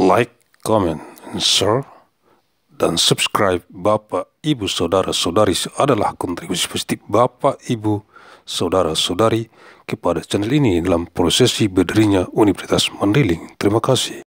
like, comment, and share, dan subscribe Bapak, Ibu, Saudara, Saudari adalah kontribusi positif Bapak, Ibu, Saudara, Saudari kepada channel ini dalam prosesi berdirinya Universitas Mandailing. Terima kasih.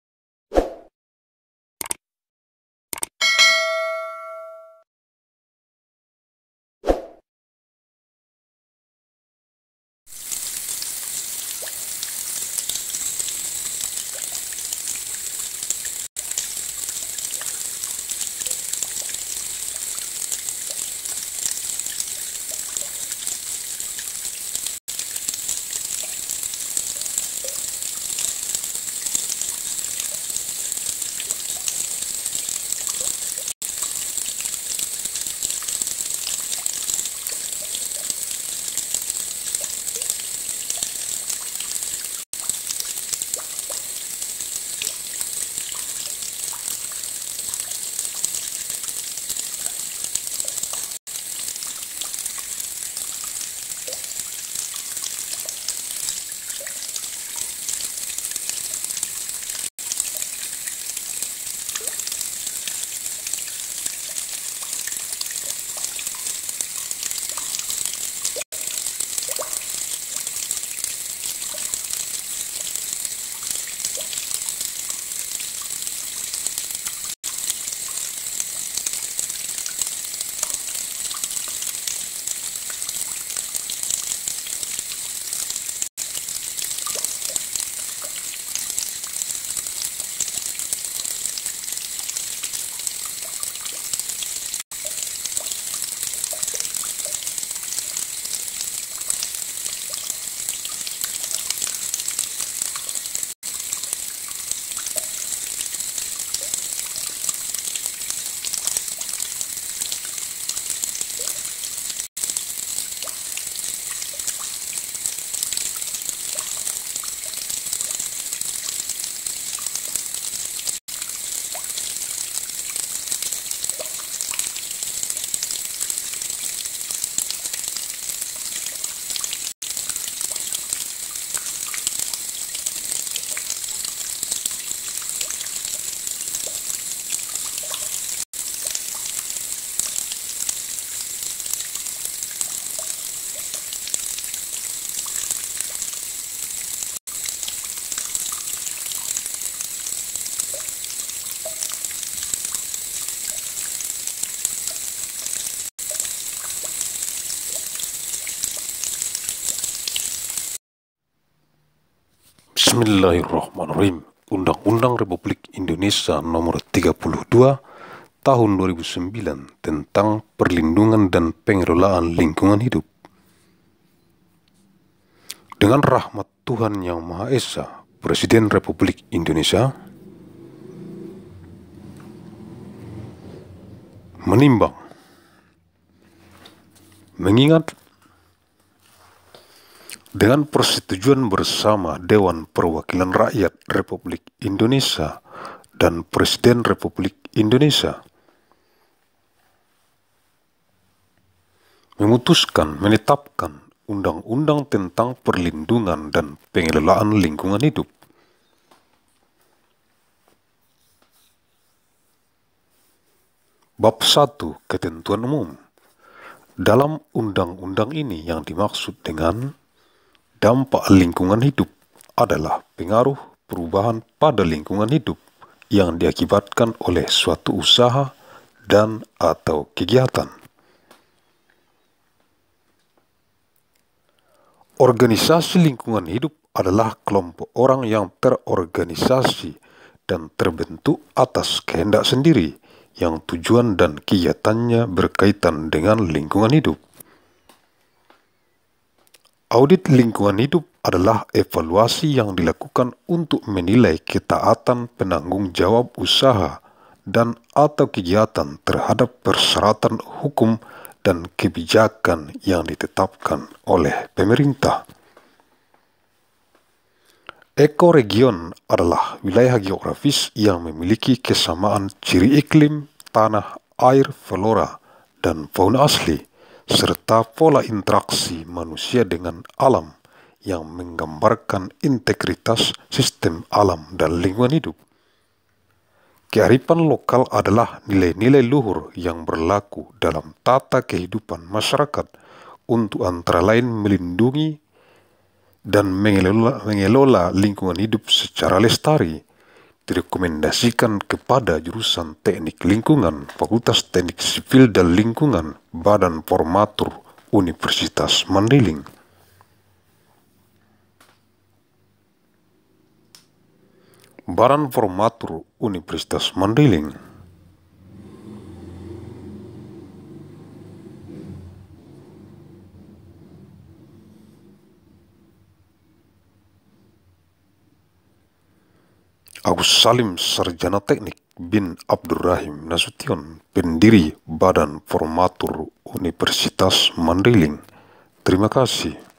Bismillahirrahmanirrahim. Undang-Undang Republik Indonesia Nomor 32 Tahun 2009 tentang Perlindungan dan Pengelolaan Lingkungan Hidup. Dengan rahmat Tuhan Yang Maha Esa, Presiden Republik Indonesia menimbang mengingat dengan persetujuan bersama Dewan Perwakilan Rakyat Republik Indonesia dan Presiden Republik Indonesia memutuskan menetapkan Undang-Undang tentang Perlindungan dan Pengelolaan Lingkungan Hidup Bab 1 Ketentuan Umum Dalam undang-undang ini yang dimaksud dengan Dampak lingkungan hidup adalah pengaruh perubahan pada lingkungan hidup yang diakibatkan oleh suatu usaha dan atau kegiatan. Organisasi lingkungan hidup adalah kelompok orang yang terorganisasi dan terbentuk atas kehendak sendiri yang tujuan dan kegiatannya berkaitan dengan lingkungan hidup. Audit lingkungan hidup adalah evaluasi yang dilakukan untuk menilai ketaatan penanggung jawab usaha dan atau kegiatan terhadap persyaratan hukum dan kebijakan yang ditetapkan oleh pemerintah. Ekoregion adalah wilayah geografis yang memiliki kesamaan ciri iklim, tanah, air, flora, dan fauna asli serta pola interaksi manusia dengan alam yang menggambarkan integritas sistem alam dan lingkungan hidup. Kearifan lokal adalah nilai-nilai luhur yang berlaku dalam tata kehidupan masyarakat untuk antara lain melindungi dan mengelola, mengelola lingkungan hidup secara lestari, direkomendasikan kepada jurusan Teknik Lingkungan, Fakultas Teknik Sipil dan Lingkungan, Badan Formatur Universitas Mandailing. Badan Formatur Universitas Mandailing Agus Salim Sarjana Teknik bin Abdurrahim Nasution, pendiri Badan Formatur Universitas Mandailing. Terima kasih.